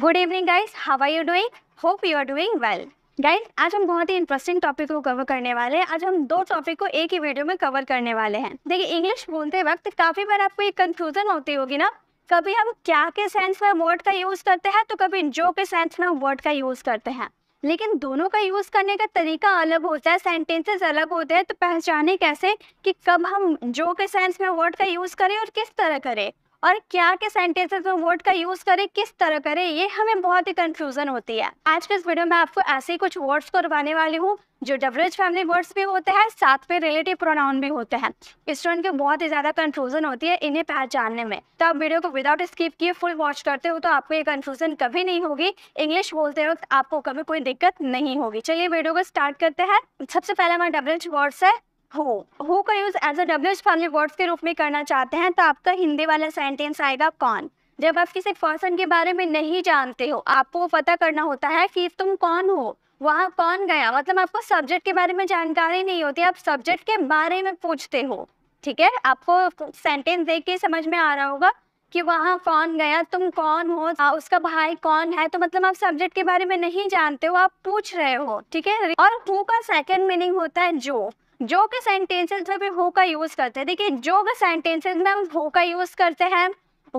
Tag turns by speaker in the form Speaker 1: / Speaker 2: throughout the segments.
Speaker 1: good evening guys how are you doing hope you are doing well guys आज हम बहुत ही interesting topic को कवर करने वाले हैं आज हम दो टॉपिक को एक ही वीडियो में कवर करने वाले हैं देखिए इंग्लिश बोलते वक्त काफ़ी बार आपको एक कंफ्यूजन होती होगी ना कभी हम क्या के सेंस में वर्ड का यूज़ करते हैं तो कभी जो के सेंस में वर्ड का यूज़ करते हैं लेकिन दोनों का यूज़ करने का तरीका अलग होता है सेंटेंसेस अलग होते हैं तो पहचाने कैसे कि कब हम जो के सेंस में वर्ड का यूज़ करें और किस तरह करें और क्या क्या सेंटेंसेस में वर्ड का यूज करें किस तरह करें ये हमें बहुत ही कंफ्यूजन होती है आज के इस वीडियो में आपको ऐसे ही कुछ वर्ड्स को करवाने वाली हूँ जो डब्ल्यूएच फैमिली वर्ड्स भी होते हैं साथ में रिलेटिव प्रोनाउन भी होते हैं स्टूडेंट की बहुत ही ज्यादा कंफ्यूजन होती है इन्हें पहचानने में तो आप वीडियो को विदाउट स्किप किए फुल वॉच करते हो तो आपको ये कंफ्यूजन कभी नहीं होगी इंग्लिश बोलते वक्त आपको कभी कोई दिक्कत नहीं होगी चलिए वीडियो को स्टार्ट करते हैं सबसे पहले हमारे डब्ल्यूएच वर्ड्स है हो हो का use as a W family words के रूप में करना चाहते हैं तो आपका हिंदी वाला सेंटेंस आएगा कौन जब आप किसी पर्सन के बारे में नहीं जानते हो आपको पता करना होता है कि तुम कौन हो वहाँ कौन गया मतलब आपको सब्जेक्ट के बारे में जानकारी नहीं होती आप सब्जेक्ट के बारे में पूछते हो ठीक है आपको सेंटेंस देख के समझ में आ रहा होगा कि वहाँ कौन गया तुम कौन हो आ, उसका भाई कौन है तो मतलब आप सब्जेक्ट के बारे में नहीं जानते हो आप पूछ रहे हो ठीक है और हु का सेकंड मीनिंग होता है जो जो के सेंटेंसेस में भी हो का यूज़ करते हैं देखिए जो के सेंटेंसेस में हम हो का यूज़ करते हैं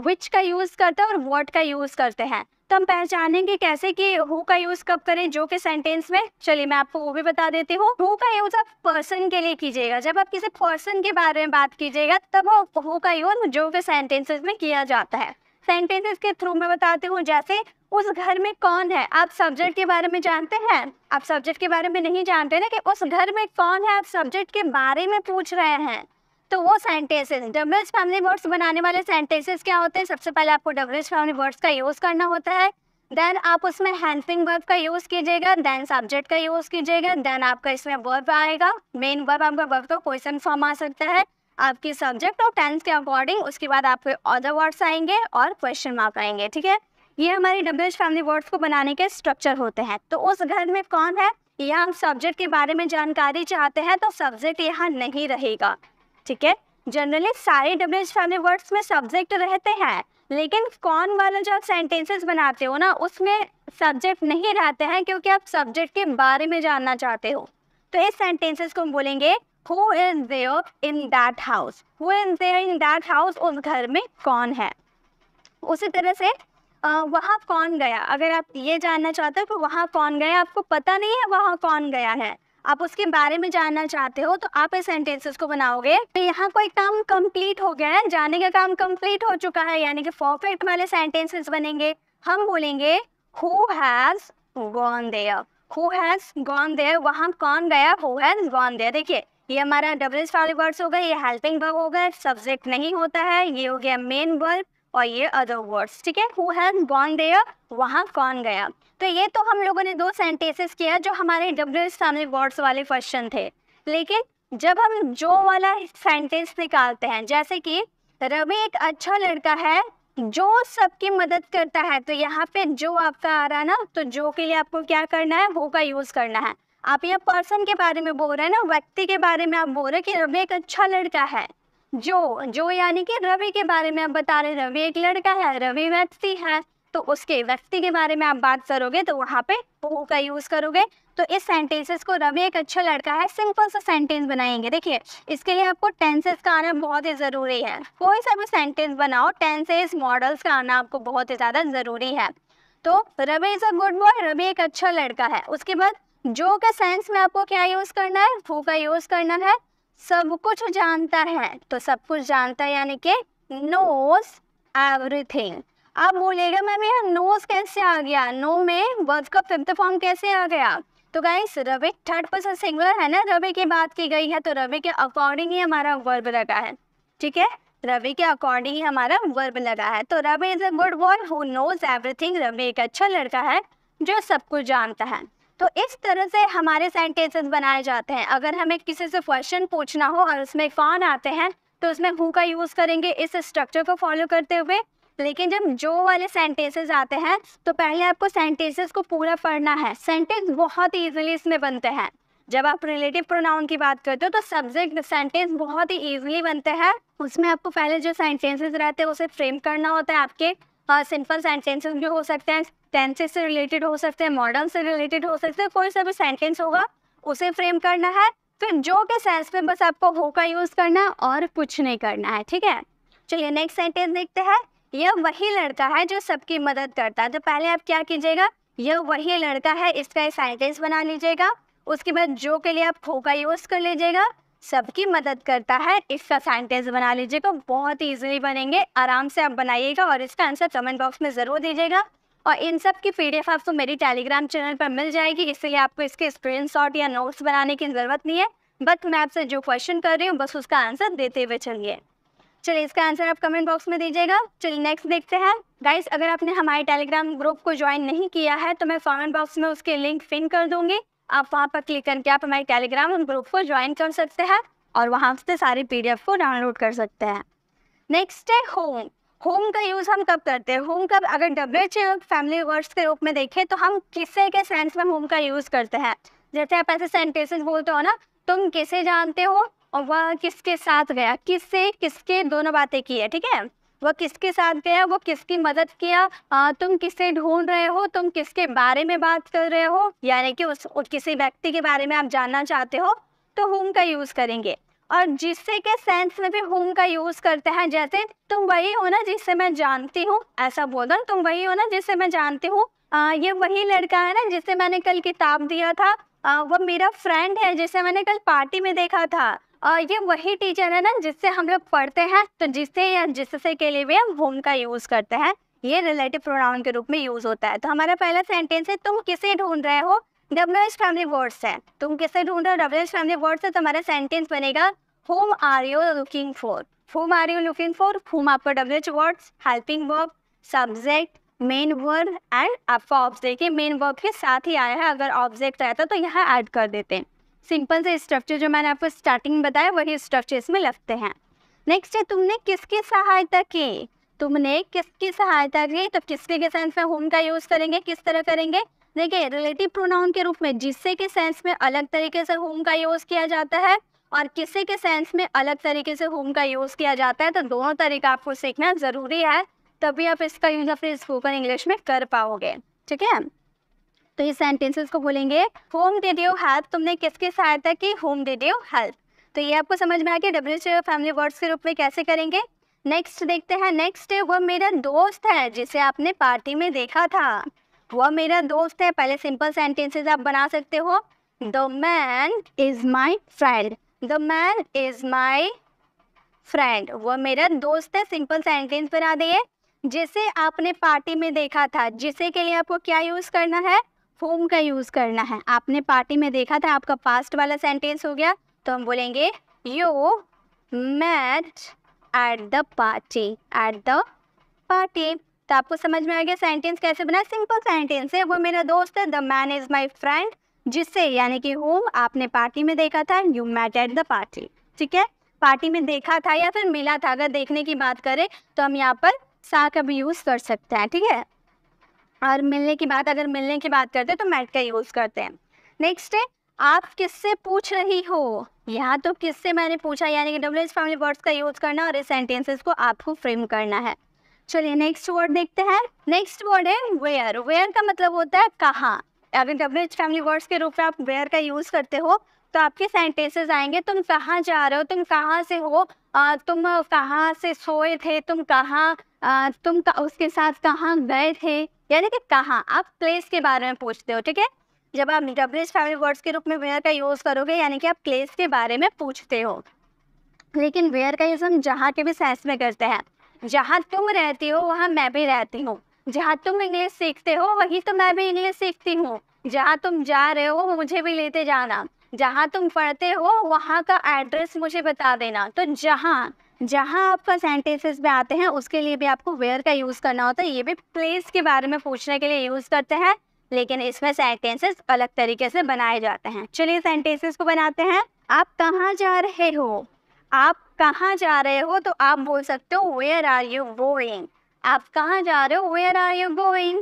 Speaker 1: विच का यूज़ करते हैं और वॉट का यूज़ करते हैं तो हम पहचानेंगे कैसे कि हु का यूज कब करें जो के सेंटेंस में चलिए मैं आपको वो भी बता देती हूँ हु का यूज आप पर्सन के लिए कीजिएगा जब आप किसी पर्सन के बारे में बात कीजिएगा तब हु का यूज जो के सेंटेंसेस में किया जाता है सेंटेंसेस के थ्रू मैं बताती हूँ जैसे उस घर में कौन है आप सब्जेक्ट के बारे में जानते हैं आप सब्जेक्ट के बारे में नहीं जानते ना कि उस घर में कौन है आप सब्जेक्ट के बारे में पूछ रहे हैं तो वो सेंटेंसेस डबल्स फैमिली वर्ड्स बनाने वाले सेंटेंसेस क्या होते हैं सबसे पहले आपको डबल्स फैमिली वर्ड्स का यूज़ करना होता है देन आप उसमें हैंडफिंग वर्ब का यूज़ कीजिएगा देन सब्जेक्ट का यूज़ कीजिएगा देन आपका इसमें वर्ब आएगा मेन वर्ब आपका वर्ब का क्वेश्चन फॉर्म आ सकता है आपके सब्जेक्ट और टेंस के अकॉर्डिंग उसके बाद आपके अदर वर्ड्स आएंगे और क्वेश्चन मार्क आएंगे ठीक है ये हमारे डब्ल्यू एच फैमिली वर्ड्स को बनाने के स्ट्रक्चर होते हैं तो उस घर में कौन है या हम सब्जेक्ट के बारे में जानकारी चाहते हैं तो सब्जेक्ट यहाँ नहीं रहेगा ठीक है जनरली सारे डब्ल्यू एच फैमिली वर्ड्स में सब्जेक्ट रहते हैं लेकिन कौन वाला जो आप सेंटेंसेस बनाते हो ना उसमें सब्जेक्ट नहीं रहते हैं क्योंकि आप सब्जेक्ट के बारे में जानना चाहते हो तो इस सेंटेंसेस को हम बोलेंगे who is there in that house who is there in that house उस घर में कौन है उसी तरह से वहाँ कौन गया अगर आप ये जानना चाहते हो तो वहाँ कौन गया आपको पता नहीं है वहाँ कौन गया है आप उसके बारे में जानना चाहते हो तो आप इस सेंटेंसेस को बनाओगे तो यहाँ कोई काम कंप्लीट हो गया है जाने का काम कंप्लीट हो चुका है यानी कि परफेक्ट वाले सेंटेंसेस बनेंगे हम बोलेंगे who has gone there who has gone there वहाँ कौन गया हु हैज गॉन देयर देखिए ये हमारा डबल वर्ड्स हो गए ये हेल्पिंग वर्ब हो गए सब्जेक्ट नहीं होता है ये हो गया मेन वर्ब और ये अदर वर्ड्स ठीक है हु हैज गॉन देयर वहाँ कौन गया तो ये तो हम लोगों ने दो सेंटेंसेस किया जो हमारे डब्ल्यू एस फैमिली वर्ड्स वाले क्वेश्चन थे लेकिन जब हम जो वाला सेंटेंस निकालते हैं जैसे कि रवि एक अच्छा लड़का है जो सबकी मदद करता है तो यहाँ पे जो आपका आ रहा है ना तो जो के लिए आपको क्या करना है वो का यूज़ करना है आप ये पर्सन के बारे में बोल रहे हैं ना व्यक्ति के बारे में आप बोल रहे हैं कि रवि एक अच्छा लड़का है जो जो यानी कि रवि के बारे में आप बता रहे रवि एक लड़का है रवि व्यक्ति है तो उसके व्यक्ति के बारे में आप बात करोगे तो वहाँ पे वो का यूज़ करोगे तो इस सेंटेंसेस को रवि एक अच्छा लड़का है सिंपल सा सेंटेंस बनाएंगे देखिए इसके लिए आपको टेंसेस का आना बहुत ही ज़रूरी है कोई सा भी सेंटेंस बनाओ टेंसेस मॉडल्स का आना आपको बहुत ही ज़्यादा ज़रूरी है तो Ravi is a good boy Ravi एक अच्छा लड़का है उसके बाद जो का सेंस में आपको क्या यूज़ करना है वो का यूज़ करना है सब कुछ जानता है तो सब कुछ जानता है यानी कि नोज एवरीथिंग आप बोलेगा मैम यहाँ नोज कैसे आ गया नो में वर्ड का फिफ्थ फॉर्म कैसे आ गया तो guys Ravi third person singular है ना रवि की बात की गई है तो रवि के अकॉर्डिंग ही हमारा वर्ब लगा है ठीक है रवि के अकॉर्डिंग ही हमारा वर्ब लगा है तो Ravi is a good boy who knows everything Ravi एक अच्छा लड़का है जो सब कुछ जानता है तो इस तरह से हमारे सेंटेंसेस बनाए जाते हैं अगर हमें किसी से क्वेश्चन पूछना हो और उसमें कौन आते हैं तो उसमें हु का यूज़ करेंगे इस स्ट्रक्चर को फॉलो करते हुए लेकिन जब जो वाले सेंटेंसेस आते हैं तो पहले आपको सेंटेंसेस को पूरा पढ़ना है सेंटेंस बहुत ईजिली इसमें बनते हैं जब आप रिलेटिव प्रोनाउन की बात करते हो तो सब्जेक्ट सेंटेंस बहुत ही ईजिली बनते हैं उसमें आपको पहले जो सेंटेंसेस रहते हैं उसे फ्रेम करना होता है आपके सिंपल सेंटेंसेस भी हो सकते हैं टेंसेस से रिलेटेड हो सकते हैं मॉडर्न से रिलेटेड हो सकते हैं कोई सा भी सेंटेंस होगा उसे फ्रेम करना है फिर जो के सेंस में बस आपको हो का यूज करना और कुछ नहीं करना है ठीक है चलिए नेक्स्ट सेंटेंस देखते हैं यह वही लड़का है जो सबकी मदद करता है तो पहले आप क्या कीजिएगा यह वही लड़का है इसका सेंटेंस बना लीजिएगा उसके बाद जो के लिए आप खो का यूज कर लीजिएगा सबकी मदद करता है इसका सेंटेंस बना लीजिएगा बहुत ईजिली बनेंगे आराम से आप बनाइएगा और इसका आंसर कमेंट बॉक्स में ज़रूर दीजिएगा और इन सब की पी पीडीएफ आपको मेरी टेलीग्राम चैनल पर मिल जाएगी इसलिए आपको इसके स्क्रीन या नोट्स बनाने की ज़रूरत नहीं है बट मैं आपसे जो क्वेश्चन कर रही हूँ बस उसका आंसर देते हुए चलिए चलिए इसका आंसर आप कमेंट बॉक्स में दीजिएगा चलिए नेक्स्ट देखते हैं गाइस अगर आपने हमारे टेलीग्राम ग्रुप को ज्वाइन नहीं किया है तो मैं कमेंट बॉक्स में उसके लिंक पिन कर दूंगी आप वहाँ पर क्लिक करके आप हमारे टेलीग्राम ग्रुप को ज्वाइन कर सकते हैं और वहाँ से सारी पीडीएफ को डाउनलोड कर सकते हैं नेक्स्ट है होम होम का यूज हम कब करते हैं होम का अगर डब्ल्यू एच फैमिली वर्ड्स के रूप में देखें तो हम किसे के सेंस में होम का यूज करते हैं जैसे आप ऐसे सेंटेंसेस बोलते हो ना तुम किसे जानते हो और वह किसके साथ गया किससे किसके दोनों बातें की है ठीक है वह किसके साथ गया वो किसकी मदद किया आ, तुम किसे ढूंढ रहे हो तुम किसके बारे में बात कर रहे हो यानी कि उस किसी व्यक्ति के बारे में आप जानना चाहते हो तो होम का यूज करेंगे और जिससे के सेंस में भी हुम का यूज़ करते हैं जैसे तुम वही हो ना जिससे मैं जानती हूँ ऐसा बोल दो तुम वही हो ना जिससे मैं जानती हूँ ये वही लड़का है ना जिसे मैंने कल किताब दिया था आ, वो मेरा फ्रेंड है जिसे मैंने कल पार्टी में देखा था और ये वही टीचर है ना जिससे हम लोग पढ़ते हैं तो जिससे या जिससे के लिए भी हम होम का यूज़ करते हैं ये रिलेटिव प्रोनाउन के रूप में यूज़ होता है तो हमारा पहला सेंटेंस है तुम किसे ढूंढ रहे हो डब्ल्यू एच फैमिली वर्ड्स है तुम कैसे ढूंढ रहे हो डब्ल्यू एच फैमिली वर्ड्स है तुम्हारा सेंटेंस बनेगा whom are you looking for whom are you looking for whom आपका W H words helping verb subject main verb and आपका ऑब्जेक्ट देखिए मेन वर्ब के साथ ही आया है अगर ऑब्जेक्ट आया था तो यहाँ ऐड कर देते हैं सिंपल से स्ट्रक्चर जो मैंने आपको स्टार्टिंग बताया वही स्ट्रक्चर इसमें लगते हैं नेक्स्ट है तुमने किसकी सहायता की तुमने किसकी सहायता की तो किसके के सेंस में होम का यूज़ करेंगे किस तरह करेंगे देखिए रिलेटिव प्रोनाउन के रूप में जिससे के सेंस में अलग तरीके से होम का यूज़ किया जाता है और किसे के सेंस में अलग तरीके से होम का यूज़ किया जाता है तो दोनों तरीका आपको सीखना ज़रूरी है तभी आप इसका यूज अपने स्पोकन इंग्लिश में कर पाओगे ठीक है तो ये सेंटेंसेस को बोलेंगे होम डिड यू हेल्प तुमने किसकी सहायता की होम डिड यू हेल्प तो ये आपको समझ में आ गया डब्ल्यू फैमिली वर्ड्स के रूप में कैसे करेंगे नेक्स्ट देखते हैं नेक्स्ट वो मेरा दोस्त है जिसे आपने पार्टी में देखा था वह मेरा दोस्त है पहले सिंपल सेंटेंसेस आप बना सकते हो the man is my friend the man is my friend वह मेरा दोस्त है सिंपल सेंटेंस बना दिए जिसे आपने पार्टी में देखा था जिसे के लिए आपको क्या यूज़ करना है होम का यूज़ करना है आपने पार्टी में देखा था आपका पास्ट वाला सेंटेंस हो गया तो हम बोलेंगे you met at the party at the party तो आपको समझ में आ गया सेंटेंस कैसे बना सिंपल सेंटेंस है वो मेरा दोस्त है the man is my friend जिससे यानी कि होम आपने पार्टी में देखा था you met at the party ठीक है पार्टी में देखा था या फिर मिला था अगर देखने की बात करें तो हम यहाँ पर सा का भी यूज़ कर सकते हैं ठीक है और मिलने की बात अगर मिलने की बात करते हैं तो मैट का यूज़ करते हैं नेक्स्ट है आप किससे पूछ रही हो यहाँ तो किससे मैंने पूछा यानी कि डब्ल्यू एच फैमिली वर्ड्स का यूज़ करना और इस सेंटेंसेस को आपको फ्रेम करना है चलिए नेक्स्ट वर्ड देखते हैं नेक्स्ट वर्ड है वेयर वेयर का मतलब होता है कहाँ अगर डब्ल्यू फैमिली वर्ड्स के रूप में आप वेयर का यूज़ करते हो तो आपके सेंटेंसेस आएंगे तुम कहाँ जा रहे हो तुम कहाँ से हो आ, तुम कहाँ से सोए थे तुम कहाँ तुम का, उसके साथ कहाँ गए थे यानी कि कहाँ आप प्लेस के बारे में पूछते हो ठीक है जब आप डब्ल्यू फैमिली वर्ड्स के रूप में वेयर का यूज़ करोगे यानी कि आप प्लेस के बारे में पूछते हो लेकिन वेयर का यूज़ हम जहाँ के भी सेंस में करते हैं जहाँ तुम रहती हो वहाँ मैं भी रहती हूँ जहाँ तुम इंग्लिश सीखते हो वहीं तो मैं भी इंग्लिश सीखती हूँ जहाँ तुम जा रहे हो मुझे भी लेते जाना जहाँ तुम पढ़ते हो वहाँ का एड्रेस मुझे बता देना तो जहाँ जहाँ आपका सेंटेंसेस में आते हैं उसके लिए भी आपको वेयर का यूज़ करना होता है ये भी प्लेस के बारे में पूछने के लिए यूज़ करते हैं लेकिन इसमें सेंटेंसेस अलग तरीके से बनाए जाते हैं चलिए सेंटेंसेस को बनाते हैं आप कहाँ जा रहे हो आप कहाँ जा रहे हो तो आप बोल सकते हो वेयर आर यू गोइंग आप कहाँ जा रहे हो where are you going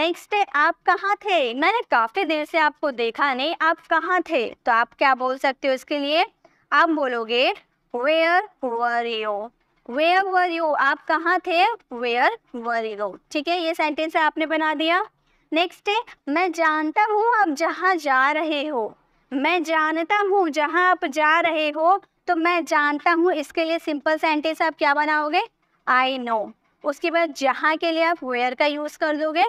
Speaker 1: next आप कहाँ थे मैंने काफ़ी देर से आपको देखा नहीं आप कहाँ थे तो आप क्या बोल सकते हो इसके लिए आप बोलोगे where were you where were you आप कहाँ थे वेयर वर यू ठीक है ये सेंटेंस आपने बना दिया नेक्स्ट डे मैं जानता हूँ आप जहाँ जा रहे हो मैं जानता हूँ जहाँ आप जा रहे हो तो मैं जानता हूँ इसके लिए सिंपल सेंटेंस आप क्या बनाओगे आई नो उसके बाद जहाँ के लिए आप वेयर का यूज़ कर दोगे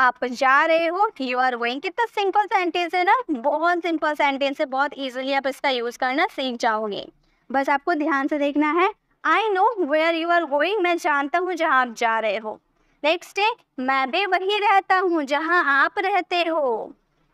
Speaker 1: आप जा रहे हो यू आर गोइंग कितना सिंपल सेंटेंस है ना बहुत सिंपल सेंटेंस है बहुत ईजिली आप इसका यूज़ करना सीख जाओगे बस आपको ध्यान से देखना है I know where you are going मैं जानता हूँ जहाँ आप जा रहे हो नेक्स्ट डे मैं भी वही रहता हूँ जहाँ आप रहते हो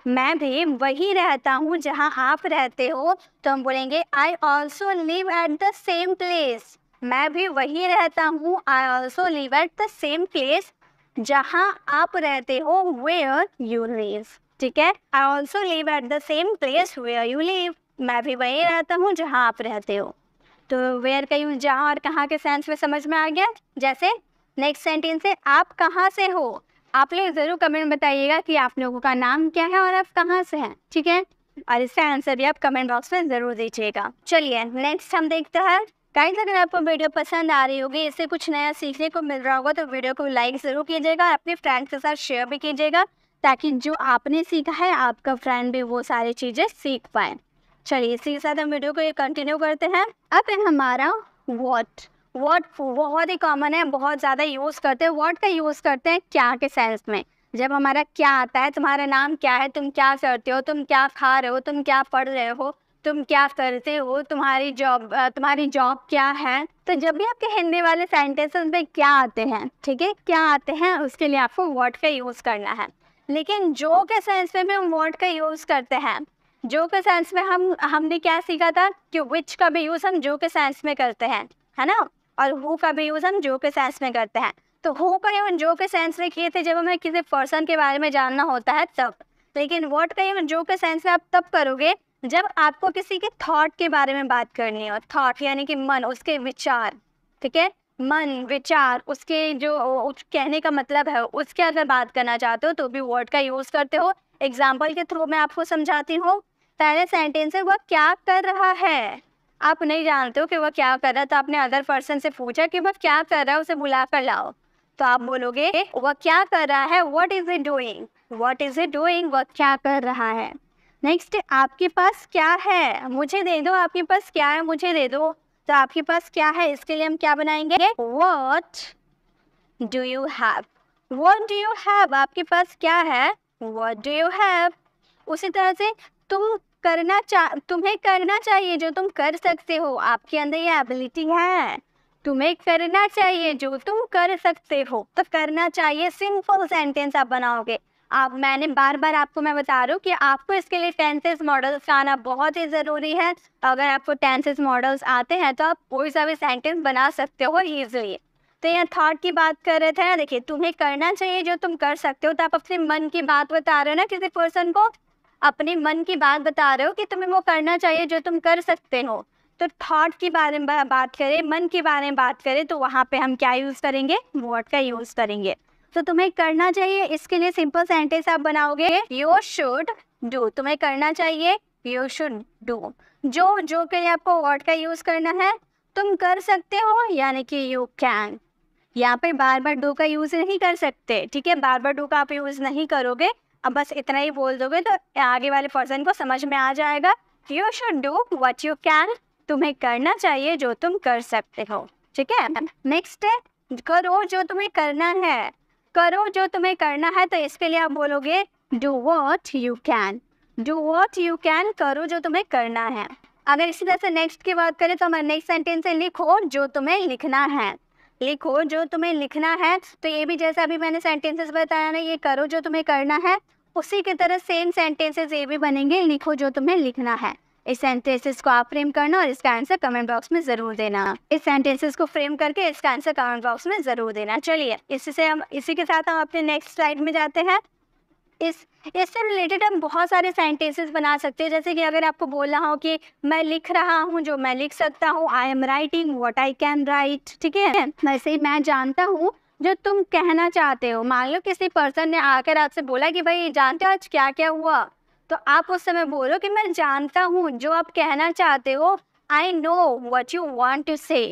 Speaker 1: मैं भी वही रहता हूँ जहाँ आप रहते हो तो हम बोलेंगे I also live at the same place मैं भी वही रहता हूँ I also live at the same place जहाँ आप रहते हो वेयर यू लिव ठीक है I also live at the same place where you live मैं भी वही रहता हूँ जहाँ आप रहते हो तो वेयर का यूज जहाँ और कहाँ के सेंस में समझ में आ गया जैसे नेक्स्ट सेंटेंस है आप कहाँ से हो आप लोग ज़रूर कमेंट बताइएगा कि आप लोगों का नाम क्या है और आप कहाँ से हैं ठीक है और इसका आंसर भी आप कमेंट बॉक्स में ज़रूर दीजिएगा चलिए नेक्स्ट हम देखते हैं गाइड अगर आपको वीडियो पसंद आ रही होगी इससे कुछ नया सीखने को मिल रहा होगा तो वीडियो को लाइक ज़रूर कीजिएगा अपने फ्रेंड्स के साथ शेयर भी कीजिएगा ताकि जो आपने सीखा है आपका फ्रेंड भी वो सारी चीज़ें सीख पाए चलिए इसी के साथ हम वीडियो को ये कंटिन्यू करते हैं अब है हमारा वॉट वर्ड बहुत ही कॉमन है बहुत ज़्यादा यूज़ करते हैं वर्ड का यूज़ करते हैं क्या के सेंस में जब हमारा क्या आता है तुम्हारा नाम क्या है तुम क्या करते हो तुम क्या खा रहे हो तुम क्या पढ़ रहे हो तुम क्या करते हो तुम्हारी जॉब तुम्हारी जॉब क्या है तो जब भी आपके हिंदी वाले सेंटेंसेस में क्या आते हैं ठीक है क्या आते हैं उसके लिए आपको वर्ड का यूज़ करना है लेकिन जो के सेंस में भी हम वर्ड का यूज़ करते हैं जो के सेंस में हम हमने क्या सीखा था कि विच का भी यूज़ हम जो के सेंस में करते हैं है ना और हु का भी यूज़ हम जो के सेंस में करते हैं तो हु का हम जो के सेंस में किए थे जब हमें किसी पर्सन के बारे में जानना होता है तब लेकिन वॉट का हम जो के सेंस में आप तब करोगे जब आपको किसी के थॉट के बारे में बात करनी हो थॉट यानी कि मन उसके विचार ठीक है मन विचार उसके जो उस कहने का मतलब है उसके अगर बात करना चाहते हो तो भी वर्ड का यूज़ करते हो एग्जाम्पल के थ्रू मैं आपको समझाती हूँ पहले सेंटेंस है वह क्या कर रहा है आप नहीं जानते हो कि वह क्या कर रहा है तो आपने अदर पर्सन से पूछा कि वह क्या कर रहा है उसे बुला कर लाओ तो आप बोलोगे वह क्या कर रहा है what is it doing what is it doing वह क्या कर रहा है नेक्स्ट आपके पास क्या है मुझे दे दो आपके पास क्या है मुझे दे दो तो आपके पास क्या है इसके लिए हम क्या बनाएंगे what do you have what do you have आपके पास क्या है वट डू यू हैव उसी तरह से तुम करना चा तुम्हें करना चाहिए जो तुम कर सकते हो आपके अंदर ये एबिलिटी है तुम्हें करना चाहिए जो तुम कर सकते हो तो करना चाहिए सिंपल सेंटेंस आप बनाओगे आप मैंने बार बार आपको मैं बता रहा हूँ कि आपको इसके लिए टेंसेस मॉडल्स आना बहुत ही ज़रूरी है अगर आपको टेंसेस मॉडल्स आते हैं तो आप कोई सा भी सेंटेंस बना सकते हो ईजिली तो यहाँ थॉट की बात कर रहे थे देखिए तुम्हें करना चाहिए जो तुम कर सकते हो तो आप अपने मन की बात बता रहे हो ना किसी पर्सन को अपने मन की बात बता रहे हो कि तुम्हें वो करना चाहिए जो तुम कर सकते हो तो थॉट के बारे में बात करें मन के बारे में बात करें तो वहाँ पे हम क्या यूज़ करेंगे वर्ड का यूज़ करेंगे तो तुम्हें करना चाहिए इसके लिए सिंपल सेंटेंस आप बनाओगे यू शुड डू तुम्हें करना चाहिए यू शुड डू जो जो के लिए आपको वर्ड का यूज़ करना है तुम कर सकते हो यानी कि यू कैन यहाँ पे बार बार डू का यूज़ नहीं कर सकते ठीक है बार बार डू का आप यूज़ नहीं करोगे अब बस इतना ही बोल दोगे तो आगे वाले पर्सन को समझ में आ जाएगा you should do what you can तुम्हें करना चाहिए जो तुम कर सकते हो ठीक है नेक्स्ट है करो जो तुम्हें करना है करो जो तुम्हें करना है तो इसके लिए आप बोलोगे do what you can do what you can करो जो तुम्हें करना है अगर इसी तरह से नेक्स्ट की बात करें तो हमारे नेक्स्ट सेंटेंस से लिखो जो तुम्हें लिखना है लिखो जो तुम्हें लिखना है तो ये भी जैसा अभी मैंने सेंटेंसेस बताया ना ये करो जो तुम्हें करना है उसी की तरह सेम सेंटेंसेस ये भी बनेंगे लिखो जो तुम्हें लिखना है इस सेंटेंसेस को आप फ्रेम करना और इसका आंसर कमेंट बॉक्स में जरूर देना इस सेंटेंसेस को फ्रेम करके इसका आंसर कमेंट बॉक्स में जरूर देना चलिए इससे हम इसी के साथ हम अपने नेक्स्ट स्लाइड में जाते हैं इस इससे रिलेटेड हम बहुत सारे सेंटेंसेस बना सकते हैं जैसे कि अगर आपको बोलना हो कि मैं लिख रहा हूँ जो मैं लिख सकता हूँ I am writing what I can write ठीक है वैसे मैं जानता हूँ जो तुम कहना चाहते हो मान लो किसी पर्सन ने आकर आपसे बोला कि भाई जानते हो आज क्या क्या हुआ तो आप उस समय बोलो कि मैं जानता हूँ जो आप कहना चाहते हो I know what you want to say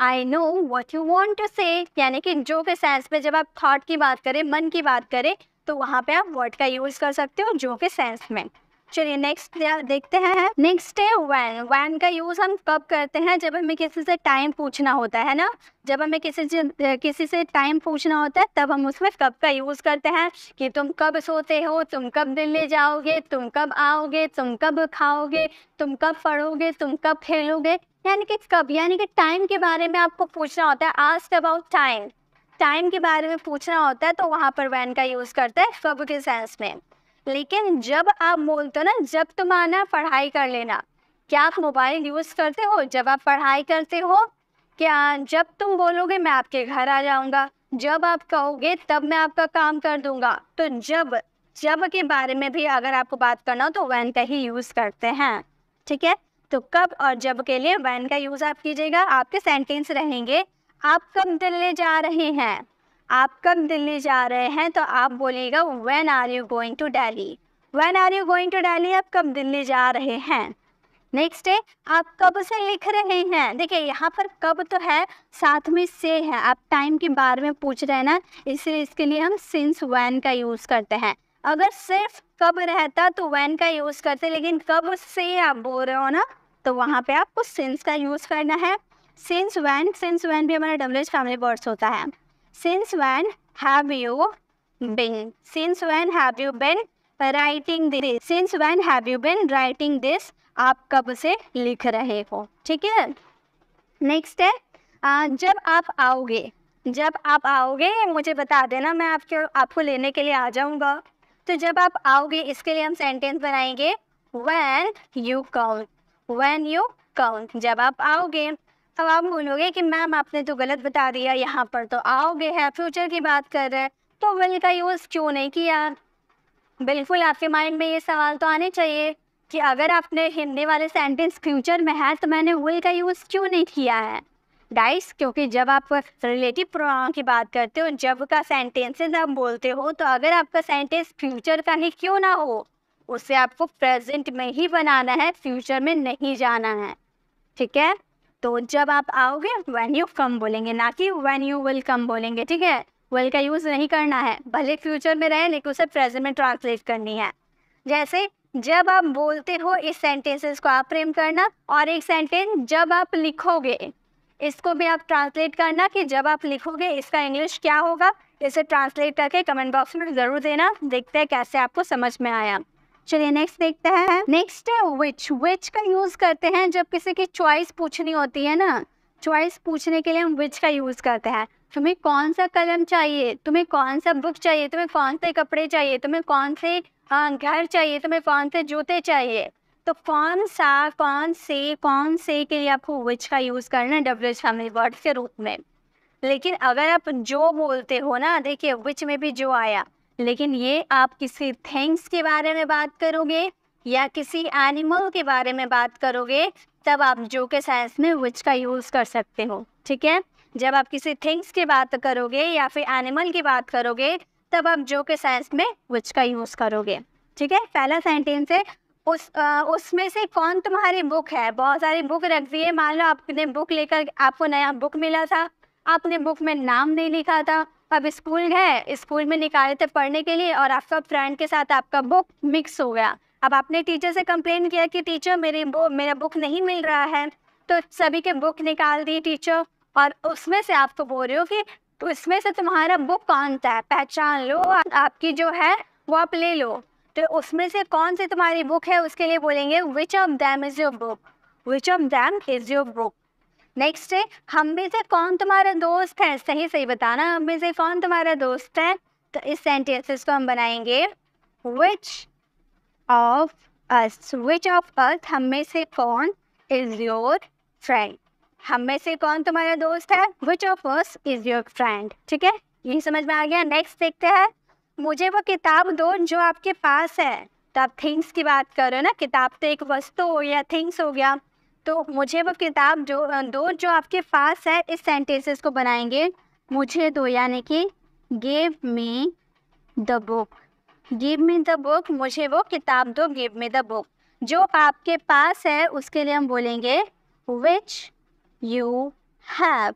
Speaker 1: I know what you want to say यानी कि जो के सेंस में जब आप थाट की बात करें मन की बात करें तो वहाँ पे आप वर्ड का यूज़ कर सकते हो जो के सेंस में चलिए नेक्स्ट देखते हैं नेक्स्ट है वैन वैन का यूज हम कब करते हैं जब हमें किसी से टाइम पूछना होता है ना जब हमें किसी से किसी से टाइम पूछना होता है तब हम उसमें कब का यूज करते हैं कि तुम कब सोते हो तुम कब दिल्ली जाओगे तुम कब आओगे तुम कब खाओगे तुम कब पढ़ोगे तुम कब खेलोगे यानी कि कब यानी कि टाइम के बारे में आपको पूछना होता है आज अबाउट टाइम टाइम के बारे में पूछना होता है तो वहाँ पर वैन का यूज़ करते हैं कब के सेंस में लेकिन जब आप बोलते हो ना जब तुम आना पढ़ाई कर लेना क्या आप मोबाइल यूज़ करते हो जब आप पढ़ाई करते हो क्या जब तुम बोलोगे मैं आपके घर आ जाऊंगा जब आप कहोगे तब मैं आपका काम कर दूंगा तो जब जब के बारे में भी अगर आपको बात करना हो तो वैन का ही यूज़ करते हैं ठीक है तो कब और जब के लिए वैन का यूज़ आप कीजिएगा आपके सेंटेंस रहेंगे आप कब दिल्ली जा रहे हैं आप कब दिल्ली जा रहे हैं तो आप बोलिएगा when are you going to Delhi when are you going to Delhi आप कब दिल्ली जा रहे हैं नेक्स्ट है आप कब से लिख रहे हैं देखिए यहाँ पर कब तो है साथ में से है आप टाइम के बारे में पूछ रहे हैं ना इसलिए इसके लिए हम सिंस वैन का यूज़ करते हैं अगर सिर्फ कब रहता तो वैन का यूज़ करते लेकिन कब से आप बोल रहे हो ना तो वहाँ पे आपको सिंस का यूज़ करना है सिंस वैन सिंस वैन भी हमारा डब्ल्यू एच फैमिली वर्ड्स होता है since when have you been since when have you been writing this since when have you been writing this आप कब से लिख रहे हो ठीक है नेक्स्ट है आ, जब आप आओगे जब आप आओगे मुझे बता देना मैं आपके आपको लेने के लिए आ जाऊंगा तो जब आप आओगे इसके लिए हम सेंटेंस बनाएंगे when you come when you come जब आप आओगे अब तो आप बोलोगे कि मैम आपने तो गलत बता दिया यहाँ पर तो आओगे है फ्यूचर की बात कर रहे हैं तो विल का यूज़ क्यों नहीं किया बिल्कुल आपके माइंड में ये सवाल तो आने चाहिए कि अगर आपने हिंदी वाले सेंटेंस फ्यूचर में है तो मैंने विल का यूज़ क्यों नहीं किया है डाइस क्योंकि जब आप रिलेटिव प्रोनाउन की बात करते हो जब का सेंटेंसेस आप बोलते हो तो अगर आपका सेंटेंस फ्यूचर का ही क्यों ना हो उसे आपको प्रेजेंट में ही बनाना है फ्यूचर में नहीं जाना है ठीक है तो जब आप आओगे वैन यू कम बोलेंगे ना कि वैन यू विल कम बोलेंगे ठीक है विल का यूज़ नहीं करना है भले फ्यूचर में रहे लेकिन उसे प्रेजेंट में ट्रांसलेट करनी है जैसे जब आप बोलते हो इस सेंटेंसेस को आप प्रेम करना और एक सेंटेंस जब आप लिखोगे इसको भी आप ट्रांसलेट करना कि जब आप लिखोगे इसका इंग्लिश क्या होगा इसे ट्रांसलेट करके कमेंट बॉक्स में ज़रूर देना देखते हैं कैसे आपको समझ में आया चलिए नेक्स्ट देखते हैं नेक्स्ट है विच विच का यूज करते हैं जब किसी की चॉइस पूछनी होती है ना चॉइस पूछने के लिए हम विच का यूज करते हैं तुम्हें कौन सा कलम चाहिए तुम्हें कौन सा बुक चाहिए तुम्हें कौन से कपड़े चाहिए तुम्हें कौन से घर चाहिए तुम्हें कौन से जूते चाहिए तो कौन सा कौन से कौन से के लिए आपको विच का यूज करना है डब्ल्यू एच फैमिली वर्ड के रूप में लेकिन अगर आप जो बोलते हो ना देखिए विच में भी जो आया लेकिन ये आप किसी थिंग्स के बारे में बात करोगे या किसी एनिमल के बारे में बात करोगे तब आप जो के साइंस में विच का यूज़ कर सकते हो ठीक है जब आप किसी थिंग्स की बात करोगे या फिर एनिमल की बात करोगे तब आप जो के साइंस में विच का यूज़ करोगे ठीक है पहला सेंटेंस है उस उसमें से कौन तुम्हारी बुक है बहुत सारी बुक रख दी है मान लो आपने बुक लेकर आपको नया बुक मिला था आपने बुक में नाम नहीं लिखा था अब स्कूल गए स्कूल में निकाले थे पढ़ने के लिए और आपका फ्रेंड के साथ आपका बुक मिक्स हो गया अब आपने टीचर से कंप्लेन किया कि टीचर मेरी बुक मेरा बुक नहीं मिल रहा है तो सभी के बुक निकाल दी टीचर और उसमें से आपको बोल रहे हो कि उसमें तो से तुम्हारा बुक कौन सा है पहचान लो आपकी जो है वो आप ले लो तो उसमें से कौन सी तुम्हारी बुक है उसके लिए बोलेंगे which of them is your book which of them is your book next है हम में से कौन तुम्हारा दोस्त है सही सही बताना हम में से कौन तुम्हारा दोस्त है तो इस सेंटेंसेस को हम बनाएंगे विच ऑफ अस विच ऑफ अस हम में से कौन इज योर फ्रेंड हम में से कौन तुम्हारा दोस्त है which of us is your friend ठीक है यही समझ में आ गया नेक्स्ट देखते हैं मुझे वो किताब दो जो आपके पास है तो आप थिंग्स की बात करो ना किताब तो एक वस्तु हो गया थिंग्स हो गया तो मुझे वो किताब जो दो जो आपके पास है इस सेंटेंसेस को बनाएंगे मुझे दो यानी कि give me the book give me the book मुझे वो किताब दो गिव मी द बुक जो आपके पास है उसके लिए हम बोलेंगे which you have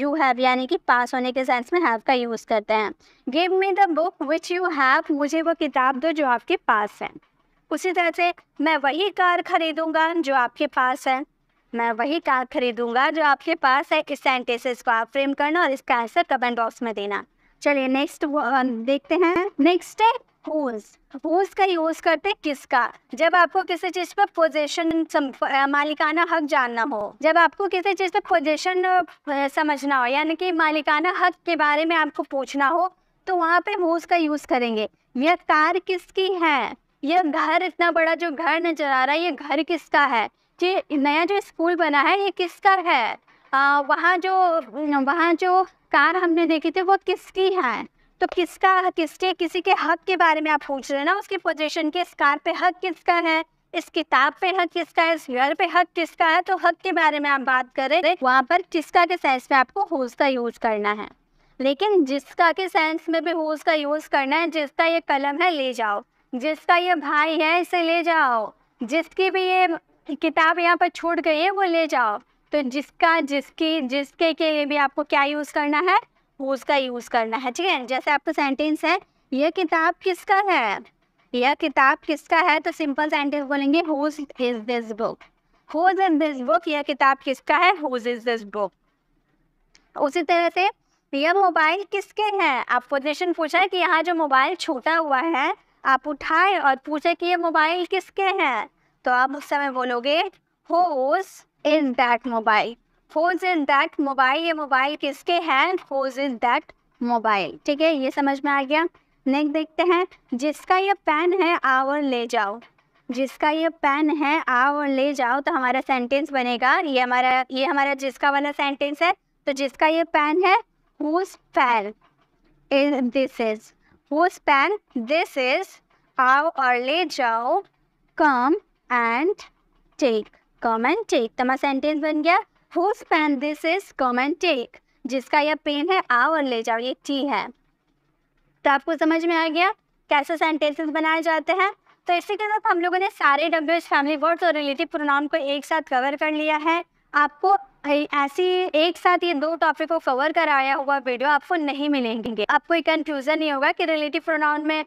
Speaker 1: you have यानी कि पास होने के सेंस में हैव का यूज़ करते हैं give me the book which you have मुझे वो किताब दो जो आपके पास है उसी तरह से मैं वही कार खरीदूंगा जो आपके पास है मैं वही कार खरीदूंगा जो आपके पास है इस सेंटेंसेस को आप फ्रेम करना और इसका आंसर कमेंट बॉक्स में देना चलिए नेक्स्ट देखते हैं नेक्स्ट है हुज हुज का यूज करते हैं किसका जब आपको किसी चीज पर पोजीशन मालिकाना हक जानना हो जब आपको किसी चीज पर पोजीशन समझना हो यानी कि मालिकाना हक के बारे में आपको पूछना हो तो वहाँ पे हुज का यूज करेंगे यह कार किसकी है ये घर इतना बड़ा जो घर नजर आ रहा है ये घर किसका है ये नया जो स्कूल बना है ये किसका है आ, वहाँ जो वहाँ जो कार हमने देखी थी वो किसकी है तो किसका किसके किसी के हक के बारे में आप पूछ रहे हैं ना उसकी पोजीशन के इस कार पे हक किसका है इस किताब पे हक किसका है इस घर पे हक किसका है तो हक के बारे में आप बात करें वहाँ पर किसका के सेंस में आपको होज का यूज करना है लेकिन जिसका के सेंस में भी होज का यूज करना है जिसका ये कलम है ले जाओ जिसका ये भाई है इसे ले जाओ जिसकी भी ये किताब यहाँ पर छूट गई है वो ले जाओ तो जिसका जिसकी जिसके के लिए भी आपको क्या यूज़ करना है उसका यूज़ करना है ठीक है जैसे आपका सेंटेंस है यह किताब किसका है यह किताब किसका है तो सिंपल सेंटेंस बोलेंगे whose is this book whose is this book यह किताब किसका है हुज इज दिस बुक उसी तरह से यह मोबाइल किसके हैं आप पोजिशन पूछा है कि यहाँ जो मोबाइल छूटा हुआ है आप उठाए और पूछे कि ये मोबाइल किसके हैं तो आप उस समय बोलोगे whose is that mobile whose is that mobile ये मोबाइल किसके हैं होज इज दैट मोबाइल ठीक है ये समझ में आ गया नेक्स्ट देखते हैं जिसका ये पेन है आवर ले जाओ जिसका ये पेन है आओ और ले जाओ तो हमारा सेंटेंस बनेगा ये हमारा ये हमारा जिसका वाला सेंटेंस है तो जिसका ये पेन है हुज पेन दिस इज वो स्पैन दिस इज आओ और ले जाओ come and take come and take तो मैं सेंटेंस बन गया वो span this is come and take जिसका यह पेन है आओ और ले जाओ ये टी है तो आपको समझ में आ गया कैसे सेंटेंसेस बनाए जाते हैं तो इसी के साथ हम लोगों ने सारे डब्ल्यू एच फैमिली वर्ड्स और रिलेटिव प्रोनाउन को एक साथ कवर कर लिया है आपको ऐसी एक साथ ये दो टॉपिक को कवर कराया हुआ वीडियो आपको नहीं मिलेंगे आपको कंफ्यूजन नहीं होगा कि रिलेटिव प्रोनाउन में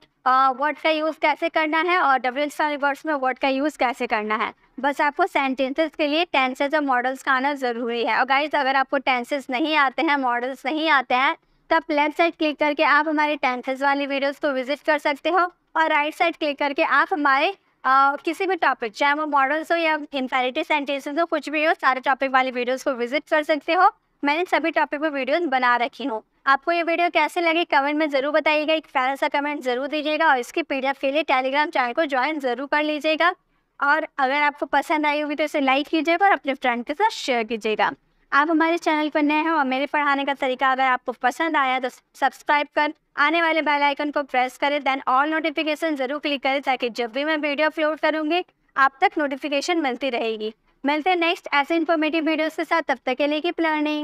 Speaker 1: वर्ड का यूज़ कैसे करना है और डब्ल्यू वर्ड्स में वर्ड का यूज़ कैसे करना है बस आपको सेंटेंसेस के लिए टेंसेज और मॉडल्स का आना ज़रूरी है और गाइज अगर आपको टेंसेज नहीं आते हैं मॉडल्स नहीं आते हैं तब लेफ्ट साइड क्लिक करके आप हमारे टेंसेज वाली वीडियोज़ को विजिट कर सकते हो और राइट साइड क्लिक करके आप हमारे Uh, किसी भी टॉपिक चाहे वो मॉडल्स हो या इन्फेरिटी सेंटेंसेस हो कुछ भी हो सारे टॉपिक वाले वीडियोस को विजिट कर सकते हो मैंने सभी टॉपिक पर वीडियोस बना रखी हूँ आपको ये वीडियो कैसे लगे कमेंट में ज़रूर बताइएगा एक प्यारा सा कमेंट जरूर दीजिएगा और इसकी पी के लिए टेलीग्राम चैनल को ज्वाइन ज़रूर कर लीजिएगा और अगर आपको पसंद आई होगी तो इसे लाइक कीजिएगा और अपने फ्रेंड के साथ शेयर कीजिएगा आप हमारे चैनल पर नए हैं और मेरे पढ़ाने का तरीका अगर आपको पसंद आया तो सब्सक्राइब कर आने वाले बेल आइकन को प्रेस करें देन ऑल नोटिफिकेशन जरूर क्लिक करें ताकि जब भी मैं वीडियो अपलोड करूंगी आप तक नोटिफिकेशन मिलती रहेगी मिलते हैं नेक्स्ट ऐसे इन्फॉर्मेटिव वीडियोस के साथ तब तक के लिए की प्लानिंग